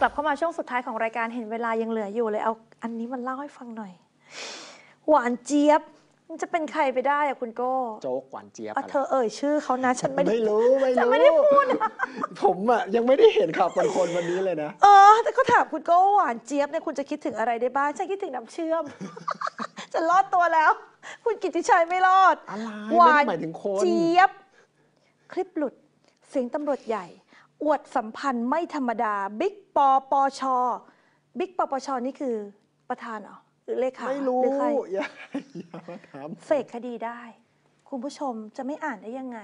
กลับเข้ามาช่วงสุดท้ายของรายการเห็นเวลายังเหลืออยู่เลยเอาอันนี้มันเล่าให้ฟังหน่อยหวานเจี๊ยบมันจะเป็นใครไปได้อะคุณโก้โจ๊กหวานเจี๊ยบเธอเอ่ย ชื่อเขานะฉันไม่ได้ไม่รู้ไม่ฉันรู้ไม่ได้พูดนะผมอะยังไม่ได้เห็นข่าวานคนวันนี้เลยนะเออ แต่เขาถามคุณโก้หวานเจี๊ยบเนี่ยคุณจะคิดถึงอะไรได้บ้างฉันคิดถึงน้ำเชื่อม จะรอดตัวแล้ว คุณกิติชัยไม่รอด อะไรหวานเจี๊ยบคลิปหลุดเสียงตำรวจใหญ่อวดสัมพันธ์ไม่ธรรมดา บิ๊กปปชบิ๊กปปชนี่คือประธานเหรอหรือเลขาไม่รู้รอใคอย่าอย่ามาถามเสกคดีได้ คุณผู้ชมจะไม่อ่านได้ยังไง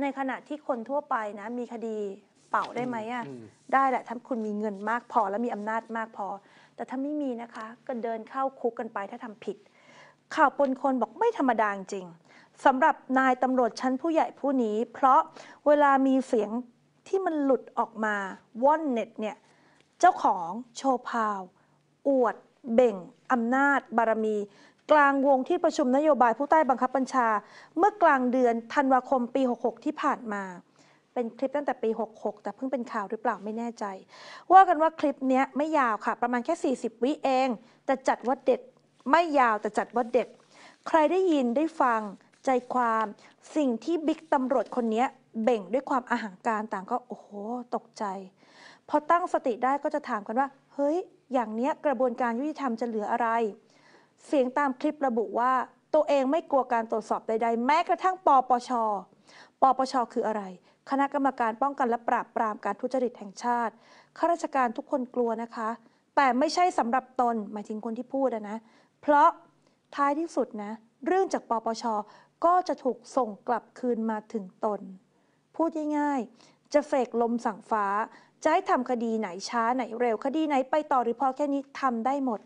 ในขณะที่คนทั่วไปนะ มีคดีเป่าได้ไหมอ่ะได้แหละถ้าคุณมีเงินมากพอและมีอำนาจมากพอ แต่ถ้าไม่มีนะคะ ก็เดินเข้าคุกกันไปถ้าทำผิด ข่าวปนคนบอกไม่ธรรมดาจริงสำหรับนายตำรวจชั้นผู้ใหญ่ผู้นี้ เพราะเวลามีเสียงที่มันหลุดออกมาว่อนเน็ตเนี่ย เจ้าของโชพาว อวดเบ่งอำนาจ บารมี กลางวงที่ประชุมนโยบายผู้ใต้บังคับบัญชา เมื่อกลางเดือนธันวาคมปี 66 ที่ผ่านมา เป็นคลิปตั้งแต่ปี 66 แต่เพิ่งเป็นข่าวหรือเปล่าไม่แน่ใจ ว่ากันว่าคลิปนี้ไม่ยาวค่ะประมาณแค่ 40 วิเอง แต่จัดว่าเด็ดไม่ยาวแต่จัดว่าเด็ดใครได้ยินได้ฟังใจความ สิ่งที่บิ๊กตำรวจคนนี้เบ่งด้วยความอาหางการต่างก็โอ้โหตกใจ พอตั้งสติได้ก็จะถามกันว่า เฮ้ยอย่างเนี้ยกระบวนการยุติธรรมจะเหลืออะไร เสียงตามคลิประบุว่าตัวเองไม่กลัวการตรวจสอบใดๆ แม้กระทั่งปปชปปช คืออะไร คณะกรรมการป้องกันและปราบปรามการทุจริตแห่งชาติ ข้าราชการทุกคนกลัวนะคะ แต่ไม่ใช่สำหรับตนหมายถึงคนที่พูดนะ เพราะท้ายที่สุดนะเรื่องจากปปช ก็จะถูกส่งกลับคืนมาถึงตนพูดง่ายๆ จะเฟกลมสั่งฟ้าจะให้ทำคดีไหนช้าไหนเร็วคดีไหนไปต่อหรือพอแค่นี้ทำได้หมด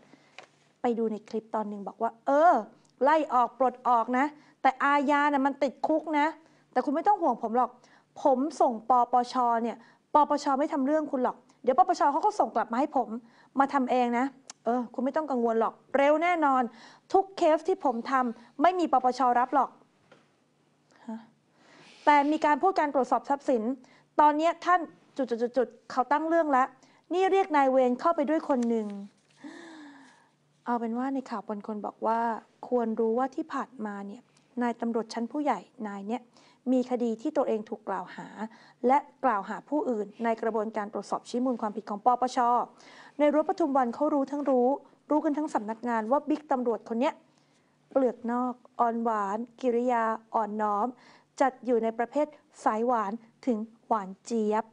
ไปดูในคลิปตอนหนึ่งบอกว่า เออ ไล่ออก ปลดออกนะ แต่อาญานะ่มันติดคุกนะ แต่คุณไม่ต้องห่วงผมหรอก ผมส่งปปช เนี่ย ปปช ไม่ทำเรื่องคุณหรอก เดี๋ยวปปชเขาก็ส่งกลับมาให้ผมมาทำเองนะ เออ คุณไม่ต้องกังวลหรอกเร็วแน่นอน ทุกเคสที่ผมทำไม่มีปปชรับหรอกแต่มีการพูดการตรวจสอบทรัพย์สิน ตอนนี้ท่านจุดๆๆเขาตั้งเรื่องแล้ว นี่เรียกนายเวรเข้าไปด้วยคนหนึ่ง เอาเป็นว่าในข่าวบนคนบอกว่า ควรรู้ว่าที่ผ่านมาเนี่ย นายตำรวจชั้นผู้ใหญ่ นายเนี่ยมีคดีที่ตัวเองถูกกล่าวหาและกล่าวหาผู้อื่นในกระบวนการตรวจสอบชี้มูลความผิดของปปชในรั้วปทุมวันเขารู้ทั้งรู้ รู้กันทั้งสำนักงาน ว่าบิ๊กตำรวจคนเนี้ยเปลือกนอกอ่อนหวาน กิริยาอ่อนน้อมัดอยู่ในประเภทสายหวานถึงหวานเจี๊ยบ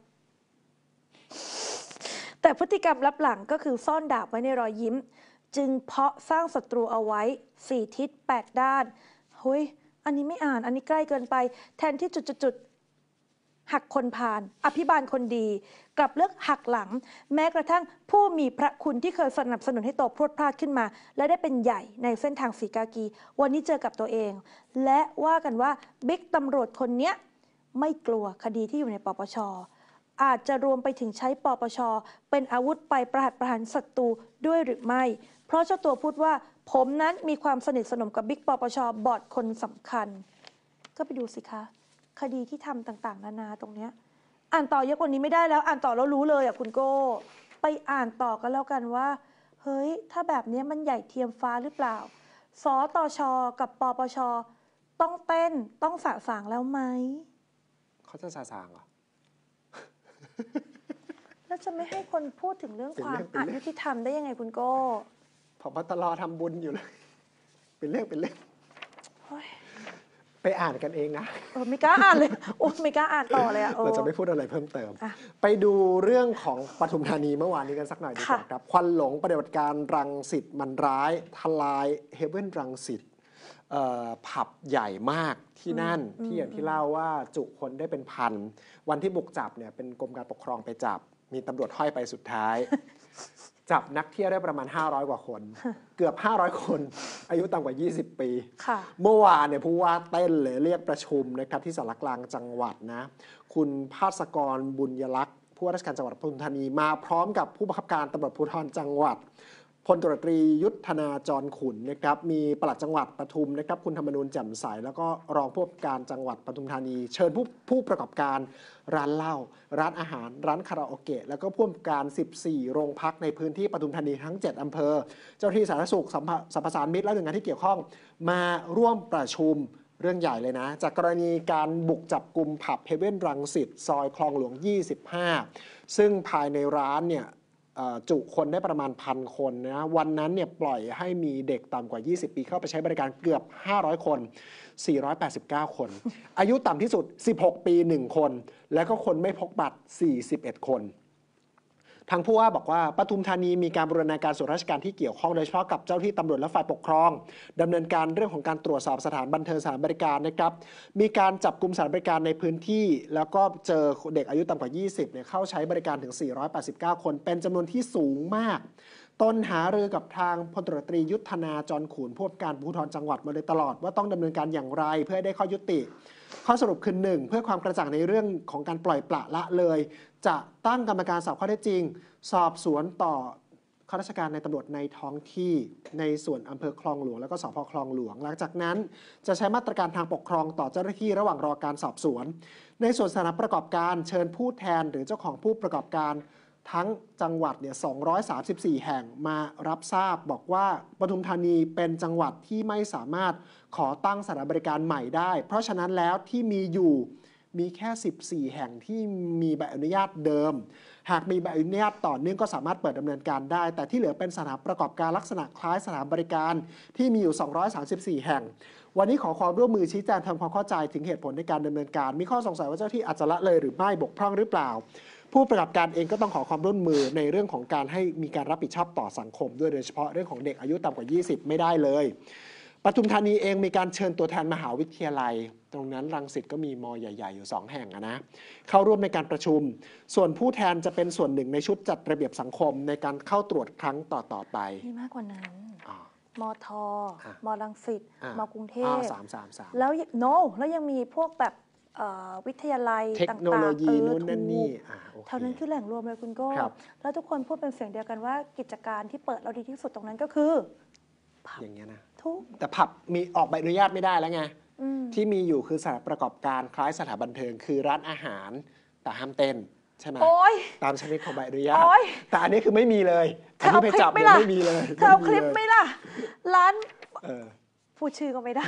แต่พฤติกรรมลับหลังก็คือซ่อนดาบไว้ในรอยยิ้ม จึงเพาะสร้างศัตรูเอาไว้ 4 ทิศ8ด้านเฮ้ย อันนี้ไม่อ่านอันนี้ใกล้เกินไป แทนที่จุดๆหักคนพาลอภิบาลคนดี กลับเลือกหักหลัง แม้กระทั่งผู้มีพระคุณที่เคยสนับสนุนให้โตพรวดพลาดขึ้นมา และได้เป็นใหญ่ในเส้นทางสีกากี วันนี้เจอกับตัวเอง และว่ากันว่า บิ๊กตำรวจคนเนี้ย ไม่กลัวคดีที่อยู่ในปปชอาจจะรวมไปถึงใช้ปปชเป็นอาวุธไปประหัตประหารศัตรูด้วยหรือไม่ เพราะเจ้าตัวพูดว่า ผมนั้นมีความสนิทสนมกับบิ๊กปปชบอร์ดคนสำคัญก็ไปดูสิคะคดีที่ทำต่างๆนานาตรงเนี้ยอ่านต่อเยอะกว่านี้ไม่ได้แล้ว อ่านต่อแล้วรู้เลยอ่ะ คุณโก้ไปอ่านต่อกันแล้วกันว่า เฮ้ยถ้าแบบนี้มันใหญ่เทียมฟ้าหรือเปล่าสตชกับปปชต้องเต้นต้องสะสางแล้วไหมเขาจะสะสางเหรอ แล้วจะไม่ให้คนพูดถึงเรื่องความอายุติธรรมได้ยังไงคุณโก้พบตรทำบุญอยู่เลยเป็นเรื่องเป็นเรื่องไปอ่านกันเองนะไม่กล้าอ่านเลยโอ้ไม่กล้าอ่านต่อเลยอะเราจะไม่พูดอะไรเพิ่มเติมไปดูเรื่องของปทุมธานีเมื่อวานนี้กันสักหน่อยดีกว่าครับควันหลงปฏิบัติการรังสิตมันร้าย ทลาย เฮเว่นรังสิตผับใหญ่มากที่นั่น ที่อย่างที่เล่าว่าจุคนได้เป็นพันวันที่บุกจับเนี่ยเป็นกรมการปกครองไปจับ มีตำรวจห้อยไปสุดท้ายจับนักเที่ยวได้ประมาณ 500 กว่าคน เกือบ 500 คนอายุต่ำกว่า 20 ปีเมื่อวานเนี่ยผู้ว่าเต้นเลยเรียกประชุมนะครับที่สารกลางจังหวัดนะคุณภาสกรบุญยลักษ์ผู้ว่าราชการจังหวัดปทุมธานี มาพร้อมกับผู้บังคับการตำรวจภูธรจังหวัดพลตรตรียุทธนาจรขุนนะครับมีปลัดจังหวัดปทุมนะครับคุณธรรมนูญแจ่มใสแล้วก็รองผู้การจังหวัดปทุมธานีเชิญผู้ผู้ประกอบการร้านเหล้าร้านอาหารร้านคาราโอเกะแล้วก็ผู้การ 14 โรงพักในพื้นที่ปทุมธานีทั้ง 7อำเภอ เจ้าที่สาธารณสุขสัมภสารมิตรและหน่วยงานที่เกี่ยวข้อง มาร่วมประชุมเรื่องใหญ่เลยนะ จากกรณีการบุกจับกลุ่มผับเฮเว่นรังสิตซอยคลองหลวง 25 ซึ่งภายในร้านเนี่ยจุคนได้ประมาณพันคนนะวันนั้นเนี่ยปล่อยให้มีเด็กต่ำกว่า 20 ปี เข้าไปใช้บริการเกือบ 500 คน 489 คน อายุต่ำที่สุด 16 ปี 1 คน แล้วก็คนไม่พกบัตร 41 คนทางผู้ว่าบอกว่าปทุมธานีมีการบูรณาการส่วนราชการที่เกี่ยวข้องโดยเฉพาะกับเจ้าที่ตำรวจและฝ่ายปกครอง ดำเนินการเรื่องของการตรวจสอบสถานบันเทิงสถานบริการนะครับ มีการจับกลุ่มสถานบริการในพื้นที่ แล้วก็เจอเด็กอายุต่ำกว่า 20 เนี่ยเข้าใช้บริการถึง 489 คนเป็นจำนวนที่สูงมาก ต้นหารือกับทางพลตรตรียุทธนาจรขุนผู้การภูธรจังหวัดมาโดยตลอดว่าต้องดำเนินการอย่างไรเพื่อให้ได้ข้อยุติ ข้อสรุปคือหนึ่งเพื่อความกระจ่างในเรื่องของการปล่อยปละละเลยจะตั้งกรรมการสอบข้อเท็จจริง สอบสวนต่อข้าราชการในตำรวจในท้องที่ในส่วนอำเภอคลองหลวงแล้วก็สพคลองหลวง หลังจากนั้นจะใช้มาตรการทางปกครองต่อเจ้าหน้าที่ระหว่างรอการสอบสวน ในส่วนสถานประกอบการเชิญผู้แทนหรือเจ้าของผู้ประกอบการทั้งจังหวัดเนี่ย 234 แห่งมารับทราบ บอกว่าปทุมธานีเป็นจังหวัดที่ไม่สามารถขอตั้งสถานบริการใหม่ได้ เพราะฉะนั้นแล้วที่มีอยู่มีแค่ 14 แห่งที่มีใบอนุญาตเดิม หากมีใบอนุญาตต่อเนื่องก็สามารถเปิดดำเนินการได้ แต่ที่เหลือเป็นสถานประกอบการลักษณะคล้ายสถานบริการที่มีอยู่ 234 แห่ง วันนี้ขอความร่วมมือชี้แจงทำความเข้าใจถึงเหตุผลในการดำเนินการ มีข้อสงสัยว่าเจ้าที่อาจจะละเลยหรือไม่บกพร่องหรือเปล่า ผู้ประกอบการเองก็ต้องขอความร่วมมือในเรื่องของการให้มีการรับผิดชอบต่อสังคม ด้วยโดยเฉพาะเรื่องของเด็กอายุต่ำกว่า 20 ไม่ได้เลยปทุมธานีเองมีการเชิญตัวแทนมหาวิทยาลัย ตรงนั้นรังสิตก็มีมอใหญ่ๆ อยู่ 2 แห่งนะเข้าร่วมในการประชุม ส่วนผู้แทนจะเป็นส่วนหนึ่งในชุดจัดระเบียบสังคมในการเข้าตรวจครั้งต่อๆไปมีมากกว่านั้นมอทอ มอรังสิตมอกรุงเทพสามสามสามแล้วโนแล้วยังมีพวกแบบวิทยาลัยเทคโนโลยีนู่นนั่นนี่เท่านั้นคือแหล่งรวมเลยคุณโก้แล้วทุกคนพูดเป็นเสียงเดียวกันว่ากิจการที่เปิดเราดีที่สุดตรงนั้นก็คือ อย่างเงี้ยนะทุกแต่ผับมีออกใบอนุญาตไม่ได้แล้วไงที่มีอยู่คือสถานประกอบการคล้ายสถานบันเทิงคือร้านอาหารแต่ห้ามเต้นใช่ไหมตามชนิดของใบอนุญาต แต่อันนี้คือไม่มีเลยเธอไปจับเธอเอาคลิปไม่ละไมีเลยเธอเอาคลิปไม่ล่ะ ร้านผู้ชื่อก็ไม่ได้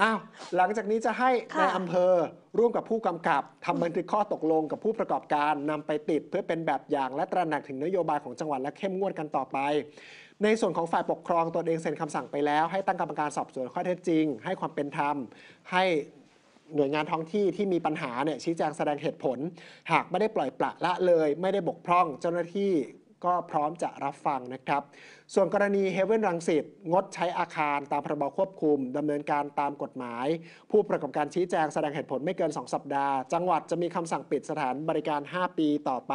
อ้าว หลังจากนี้จะให้ในอำเภอร่วมกับผู้กำกับทำบันทึกข้อตกลงกับผู้ประกอบการนำไปติดเพื่อเป็นแบบอย่างและตระหนักถึงนโยบายของจังหวัดและเข้มงวดกันต่อไปในส่วนของฝ่ายปกครองตนเองเซ็นคำสั่งไปแล้วให้ตั้งกรรมการสอบสวนข้อเท็จจริง ให้ความเป็นธรรม ให้หน่วยงานท้องที่ที่มีปัญหาเนี่ยชี้แจงแสดงเหตุผล หากไม่ได้ปล่อยปละละเลยไม่ได้บกพร่องเจ้าหน้าที่ก็พร้อมจะรับฟังนะครับ ส่วนกรณีเฮเวนรังสิตงดใช้อาคาร ตามพรบควบคุม ดำเนินการตามกฎหมาย ผู้ประกอบการชี้แจงแสดงเหตุผลไม่เกิน2สัปดาห์จังหวัดจะมีคำสั่งปิดสถานบริการ 5 ปีต่อไป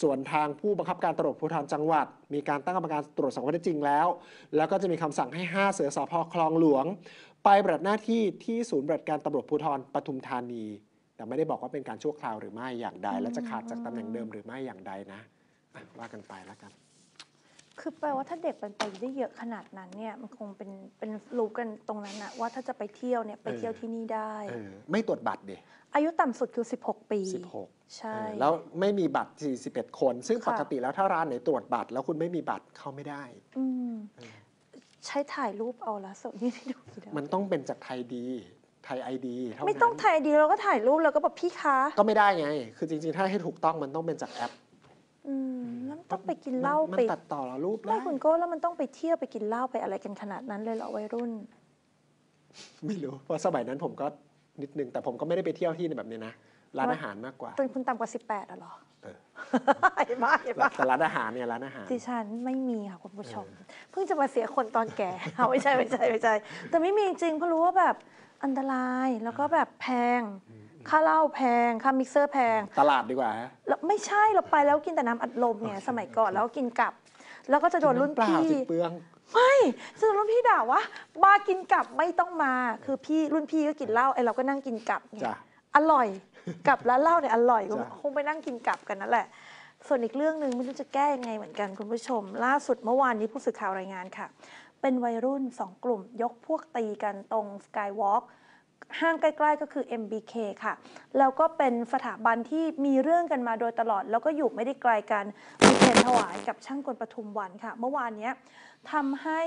ส่วนทางผู้บังคับการตำรวจภูธรจังหวัด มีการตั้งกรรมการตรวจสอบข้อเท็จจริงแล้ว แล้วก็จะมีคำสั่งให้5เสือสพคลองหลวง ไปปฏิบัติหน้าที่ที่ศูนย์ปฏิบัติการตำรวจภูธรปทุมธานี แต่ไม่ได้บอกว่าเป็นการชั่วคราวหรือไม่อย่างใดและจะขาดจากตำแหน่งเดิมหรือไม่อย่างใดนะว่ากันไปแล้วกันคือแปลว่าถ้าเด็กเป็นไปได้เยอะขนาดนั้นเนี่ยมันคงเป็นเป็นรู้กันตรงนั้นนะว่าถ้าจะไปเที่ยวเนี่ยไปเที่ยวที่นี่ได้ ไม่ตรวจบัตรเด็อายุต่ำสุดคือ 16 ปี 16 ใช่ แล้วไม่มีบัตร 41 คน ซึ่งปกติแล้วถ้าร้านไหนตรวจบัตรแล้วคุณไม่มีบัตรเข้าไม่ได้อใช้ถ่ายรูปเอาละส่งนี่ให้ดูมันต้องเป็นจากไทยดี ไทยไอดีไม่ต้องไทยดีเราก็ถ่ายรูปแล้วก็แบบพี่คะ ก็ไม่ได้ไง คือจริง ๆถ้าให้ถูกต้องมันต้องเป็นจากแอปอืแล้วมันต้องไปกินเหล้าไปตัดต่อรูปไ้ม่คุณโก้แล้วมันต้องไปเที่ยวไปกินเหล้าไปอะไรกันขนาดนั้นเลยเหรอวัยรุ่น ไม่รู้เพราะสมัยนั้นผมก็นิดนึงแต่ผมก็ไม่ได้ไปเที่ยวที่แบบนี้นะร้านอาหารมากกว่าจนคุณต่ำกว่าส18อ่ะหรอไอ้บ้าไอ้บ้าแต่ร้านอาหารเนี่ยร้านอาหาร ดิฉันไม่มีค่ะคุณผู้ชมเพิ่งจะมาเสียคนตอนแก่ไม่ใช่ไม่ใช่ไม่ใช่แต่ไม่มีจริงเพราะรู้ว่าแบบอันตรายแล้วก็แบบแพงค่าเหล้าแพงค่ามิกเซอร์แพง ตลาดดีกว่าฮะไม่ใช่เราไปแล้วกินแต่น้ำอัดลมเนี่ยสมัยก่อนแล้วก็กินกับ แล้วก็จะโดนรุ่นพี่เปลืองไม่จะโดนรุ่นพี่ด่าวะมบ้ากินกับไม่ต้องมาคือพี่รุ่นพี่ก็กินเหล้าไอ้เราก็นั่งกินกับไงี่ยอร่อยกับแล้วเหล้าเนี่ยอร่อยก็คงไปนั่งกินกับกันนั่นแหละ ส่วนอีกเรื่องหนึ่งไม่รู้จะแก้ยังไงเหมือนกันคุณผู้ชม ล่าสุดเมื่อวานนี้ผู้สื่อข่าวรายงานค่ะ เป็นวัยรุ่นสองกลุ่ม ยกพวกตีกันตรงสกายวอล์กห้างใกล้ ๆ ก็คือ MBK ค่ะ แล้วก็เป็นสถาบันที่มีเรื่องกันมาโดยตลอด แล้วก็อยู่ไม่ได้ไกลกัน มีเพนถวายกับช่างกลปทุมวันค่ะ เมื่อวานนี้ทำให้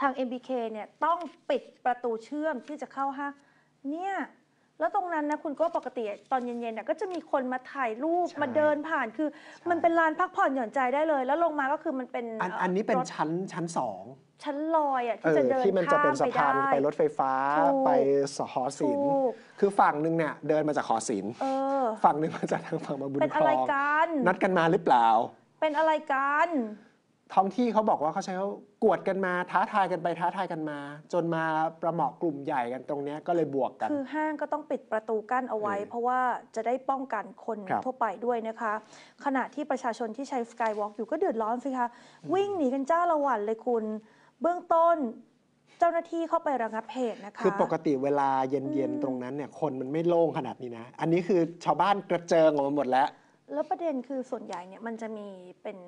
ทาง MBK เนี่ย ต้องปิดประตูเชื่อมที่จะเข้าห้างเนี่ย แล้วตรงนั้นนะคุณก็ปกติตอนเย็นๆน่ะก็จะมีคนมาถ่ายรูปมาเดินผ่าน คือมันเป็นลานพักผ่อนหย่อนใจได้เลย แล้วลงมาก็คือมันเป็น อันอันนี้เป็นชั้นชั้นสองชั้นลอยอ่ะที่จะเดินที่มันจะเป็นสะพานไปไปรถไฟฟ้าไปสหอศิลป์คือฝั่งหนึ่งเนี่ยเดินมาจากหอศิลป์ฝั่งหนึ่งมาจากทางฝั่งมาบุญเป็นคอะไรองกันนัดกันมาหรือเปล่า เป็นอะไรกันท้องที่เขาบอกว่าเขาใช้เขากวดกันมาท้าทายกันไปท้าทายกันมา จนมาประเหมาะกลุ่มใหญ่กันตรงนี้ก็เลยบวกกัน คือห้างก็ต้องปิดประตูกั้นเอาไว้ เพราะว่าจะได้ป้องกันคนคทั่วไปด้วยนะคะ ขณะที่ประชาชนที่ใช้สกายวอล์กอยู่ก็เดือดร้อนสิคะวิ่งหนีกันจ้าละวันเลยคุณเบื้องต้นเจ้าหน้าที่เข้าไประงับเหตุนะคะคือปกติเวลาเย็นๆ ตรงนั้นเนี่ยคนมันไม่โล่งขนาดนี้นะ อันนี้คือชาวบ้านกระเจิงออกมาหมดแล้ว แล้วประเด็นคือส่วนใหญ่เนี่ยมันจะมีเป็น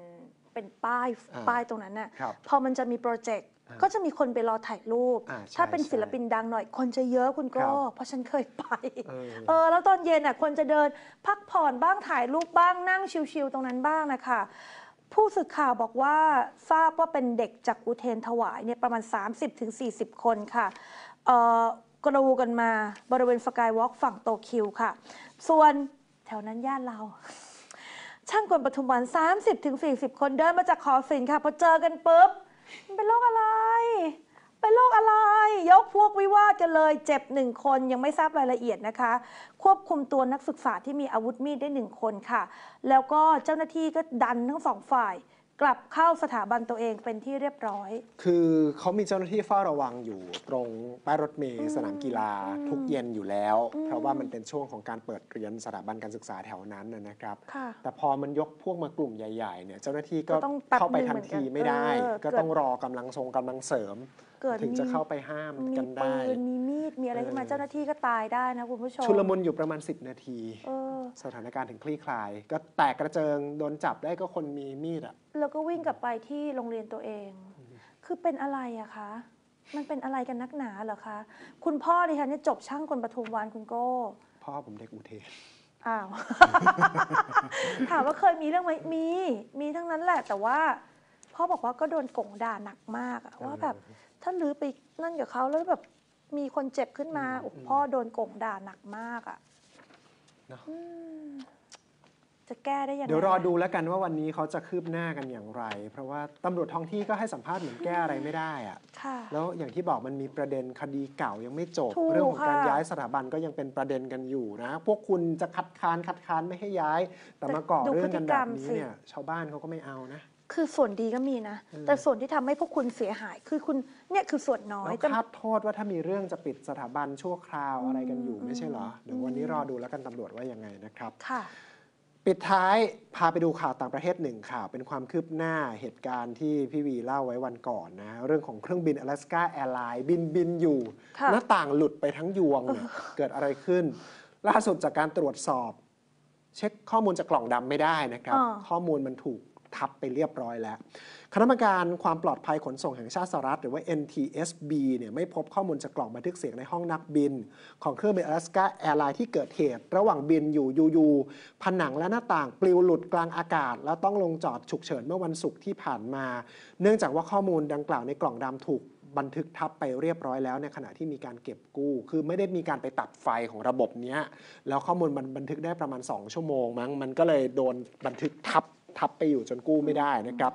เป็นป้ายป้ายตรงนั้นน่ะพอมันจะมีโปรเจกต์ ก็จะมีคนไปรอถ่ายรูป ถ้าเป็นศิลปินดังหน่อย คนจะเยอะคุณก็ เพราะฉันเคยไปเออแล้วตอนเย็นอ่ะคนจะเดินพักผ่อนบ้างถ่ายรูปบ้างนั่งชิวๆตรงนั้นบ้างนะคะผู้สื่อข่าวบอกว่าทราบว่าเป็นเด็กจากอุเทนถวายเนี่ยประมาณ 30-40 คนค่ะกระูกันมาบริเวณสกายวอล์กฝั่งโตคิวค่ะ ส่วนแถวนั้นย่านเรา ช่างกลปทุมวัน 30-40 คนเดินมาจากขอสินค่ะพอเจอกันปุ๊บเป็นโรคอะไรป็นโรคอะไร ยกพวกวิวาจกันเลยเจ็บหนึ่งคนยังไม่ทราบรายละเอียดนะคะ ควบคุมตัวนักศึกษาที่มีอาวุธมีดได้หนึ่งคนค่ะ แล้วก็เจ้าหน้าที่ก็ดันทั้งสองฝ่ายกลับเข้าสถาบันตัวเองเป็นที่เรียบร้อย คือเขามีเจ้าหน้าที่เฝ้าระวังอยู่ตรง ป้ายรถเมย์สนามกีฬาทุกเย็นอยู่แล้ว เพราะว่ามันเป็นช่วงของการเปิดเรียนสถาบันการศึกษาแถวนั้นนะครับ แต่พอมันยกพวกมากลุ่มใหญ่ๆ เนี่ยเจ้าหน้าที่ก็ต้องเข้าไปทันทีไม่ได้ ก็ต้องรอกำลังทรงกำลังเสริมเกิดถึงจะเข้าไปห้ามกันได้ปืนมีมีดมีอะไรขึ้นมาเจ้าหน้าที่ก็ตายได้นะคุณผู้ชมชุลมุนอยู่ประมาณ 10 นาทีสถานการณ์ถึงคลี่คลาย ก็แตกกระเจิง โดนจับได้ก็คนมีมีดอะแล้วก็วิ่งกลับไปที่โรงเรียนตัวเอง คือเป็นอะไรอะคะ มันเป็นอะไรกันนักหนาเหรอคะ คุณพ่อดิฉันเนี่ยจบช่างกลปทุมวันคุณโก้ พ่อผมเด็กอุเทนอ้าว ถามว่าเคยมีเรื่องไหมมี มีทั้งนั้นแหละ แต่ว่า พ่อบอกว่าก็โดนกงด่าหนักมากอะว่าแบบถ้าลื้อไปนั่นกับเขาแล้วแบบมีคนเจ็บขึ้นมาอพ่อโดนกงด่าหนักมากอะนาะจะแก้ได้ยังไงเดี๋ยวรอดูแล้วกันว่าวันนี้เขาจะคืบหน้ากันอย่างไร เพราะว่าตำรวจท้องที่ก็ให้สัมภาษณ์เหมือนแก้อะไรไม่ได้อะค่ะ แล้วอย่างที่บอกมันมีประเด็นคดีเก่ายังไม่จบ เรื่องของการย้ายสถาบันก็ยังเป็นประเด็นกันอยู่นะพวกคุณจะคัดค้านคัดค้านไม่ให้ย้าย แต่มาก่อเรื่องกันแบบนี้เนี่ยชาวบ้านเขาก็ไม่เอานะคือส่วนดีก็มีนะ แต่ส่วนที่ทำให้พวกคุณเสียหายคือคุณเนี่ยคือส่วนน้อยแล้วคาดโทษว่าถ้ามีเรื่องจะปิดสถาบันชั่วคราวอะไรกันอยู่ไม่ใช่เหรอ เดี๋ยววันนี้รอดูแล้วกันตำรวจว่ายังไงนะครับ ค่ะ ปิดท้ายพาไปดูข่าวต่างประเทศหนึ่งข่าวเป็นความคืบหน้าเหตุการณ์ที่พี่วีเล่าไว้วันก่อนนะ เรื่องของเครื่องบิน阿拉สก k a a i r l i n e บินบินอยู่หน้าต่างหลุดไปทั้งยวงเกิดอะไรขึ้น ล่าสุดจากการตรวจสอบ เช็คข้อมูลจากกล่องดำไม่ได้นะครับ ข้อมูลมันถูกทับไปเรียบร้อยแล้ว คณะกรรมการความปลอดภัยขนส่ง แห่งชาติสหรัฐหรือว่า NTSB เนี่ยไม่พบข้อมูลจากกล่องบันทึกเสียงในห้องนักบิน ของเครื่องบิน a l a s k าแอร์ไลน์ที่เกิดเหตุระหว่างบินอยู่ยูๆผนังและหน้าต่างปลิวหลุดกลางอากาศ แล้วต้องลงจอดฉุกเฉินเมื่อวันศุกร์ที่ผ่านมา เนื่องจากว่าข้อมูลดังกล่าวในกล่องดำถูกบันทึกทับไปเรียบร้อยแล้ว ในขณะที่มีการเก็บกู้ คือไม่ได้มีการไปตัดไฟของระบบนี้แล้วข้อมูลมันบันทึกได้ประมาณ2ชั่วโมงมั้งมันก็เลยโดนบันทึกทับทับไปอยู่จนกู้ไม่ได้นะครับ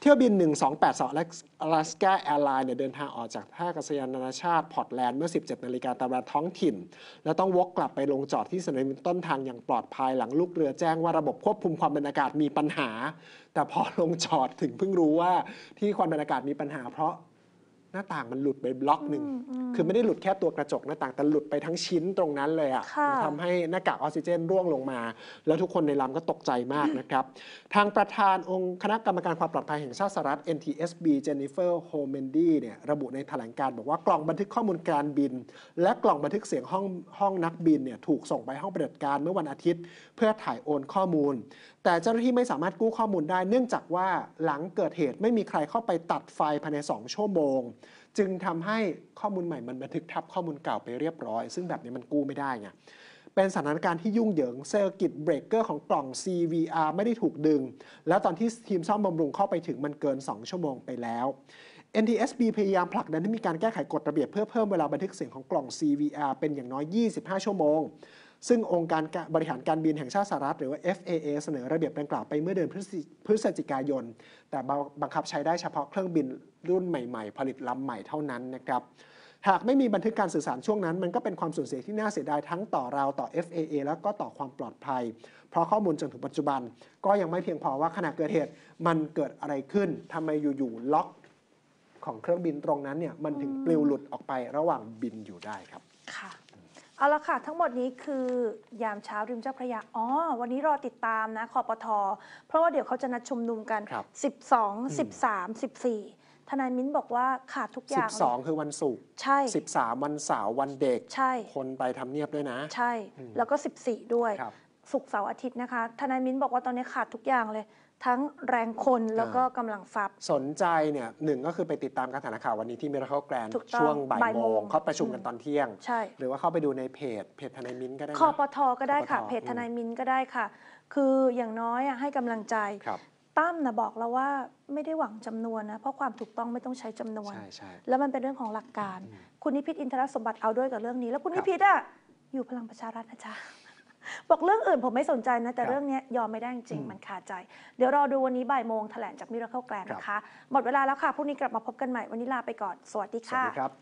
เที่ยวบิน 1282และ Alaska a i r l i n e เนี่ยเดินทางออกจากท่าอากาศยานนานาชาติพอร์ตแลนด์เมื่อ 17นาฬิกาตามเวลาท้องถิ่น และต้องวกกลับไปลงจอดที่สนามบินต้นทางอย่างปลอดภัยหลังลูกเรือแจ้งว่าระบบควบคุมความเป็นอากาศมีปัญหา แต่พอลงจอดถึงเพิ่งรู้ว่าที่ความเป็นอากาศมีปัญหาเพราะหน้าต่างมันหลุดไปบล็อกหนึ่ง คือไม่ได้หลุดแค่ตัวกระจกหน้าต่าง แต่หลุดไปทั้งชิ้นตรงนั้นเลยอะ่ะทำให้หน้ากากออกซิเจนร่วงลงมา แล้วทุกคนในลำก็ตกใจมากนะครับ ทางประธานองค์คณะกรรมการความปลอดภัย แห่งชาติสหรัฐ NTSB เจนนิเฟอร์โฮเมนดีเนี่ย ระบุในแถลงการบอกว่ากล่องบันทึกข้อมูลการบิน และกล่องบันทึกเสียงห้องห้องนักบินเนี่ย ถูกส่งไปห้องปฏิบัติการเมื่อวันอาทิตย์ เพื่อถ่ายโอนข้อมูล แต่เจ้าหน้าที่ไม่สามารถกู้ข้อมูลได้ เนื่องจากว่าหลังเกิดเหตุไม่มีใครเข้าไปตัดไฟภายใน2ชั่วโมงจึงทำให้ข้อมูลใหม่มันบันทึกทับข้อมูลเก่าไปเรียบร้อย ซึ่งแบบนี้มันกู้ไม่ได้ไงเป็นสถานการณ์ที่ยุ่งเหยิงเซอร์กิตเบรกเกอร์ของกล่อง CVR ไม่ได้ถูกดึง แล้วตอนที่ทีมซ่อมบำรุงเข้าไปถึงมันเกิน 2 ชั่วโมงไปแล้ว NTSB พยายามผลักดันให้มีการแก้ไขกฎระเบียบเพื่อเพิ่มเวลาบันทึกเสียงของกล่อง CVR เป็นอย่างน้อย 25 ชั่วโมงซึ่งองค์การบริหารการบินแห่งชาติสหรัฐหรือว่า FAA เสนอระเบียบดังกล่าวไปเมื่อเดือนพฤศจิกายน แต่บังคับใช้ได้เฉพาะเครื่องบินรุ่นใหม่ๆ ผลิตลำใหม่เท่านั้นนะครับ หากไม่มีบันทึกการสื่อสารช่วงนั้น มันก็เป็นความสูญเสียที่น่าเสียดาย ทั้งต่อเราต่อ FAA แล้วก็ต่อความปลอดภัย เพราะข้อมูลจนถึงปัจจุบัน ก็ยังไม่เพียงพอว่าขณะเกิดเหตุมันเกิดอะไรขึ้นทำไมอยู่ๆล็อกของเครื่องบินตรงนั้นเนี่ยมันถึงปลิวหลุดออกไประหว่างบินอยู่ได้ครับ ค่ะเอาละค่ะ ทั้งหมดนี้คือยามเช้าริมเจ้าพระยา อ๋อ วันนี้รอติดตามนะคอปทอ เพราะว่าเดี๋ยวเขาจะนัดชุมนุมกัน 12 13 14 ทนายมิ้นบอกว่าขาดทุกอย่างเลย12 คือวันศุกร์ใช่ 13 วันเสาร์วันเด็กใช่ คนไปทำเนียบด้วยนะ ใช่แล้วก็ 14 ด้วยศุกร์เสาร์อาทิตย์นะคะทนายมิ้นบอกว่าตอนนี้ขาดทุกอย่างเลยทั้งแรงคนแล้วก็กำลังฟับ สนใจเนี่ยหนึ่งก็คือไปติดตามการถลาข่าว วันนี้ที่มิราเคิลแกรนด์กช่วงบ่ายโมง เขาประชุมกันตอนเที่ยง ใช่ หรือว่าเข้าไปดูในเพจเพจทนายมิ้นก็ได้คอปทก็ได้ค่ะ เพจทนายมินก็ได้ค่ะ คืออย่างน้อยให้กำลังใจครับตั้มนะบอกแล้วว่าไม่ได้หวังจำนวนนะเพราะความถูกต้องไม่ต้องใช้จำนวนใช่ใแล้วมันเป็นเรื่องของหลักการคุณนิพิษอินทรสมบัติเอาด้วยกับเรื่องนี้ แล้วคุณนิพิษอะอยู่พลังประชารัฐนะจ๊ะบอกเรื่องอื่นผมไม่สนใจนะ แต่เรื่องนี้ยอมไม่ได้จริงมันคาใจเดี๋ยวรอดูวันนี้บ่ายโมงแถลงจากมิราเคิลแกรนนะคะ หมดเวลาแล้วค่ะพรุ่งนี้กลับมาพบกันใหม่วันนี้ลาไปก่อน สวัสดีค่ะ สวัสดีครับ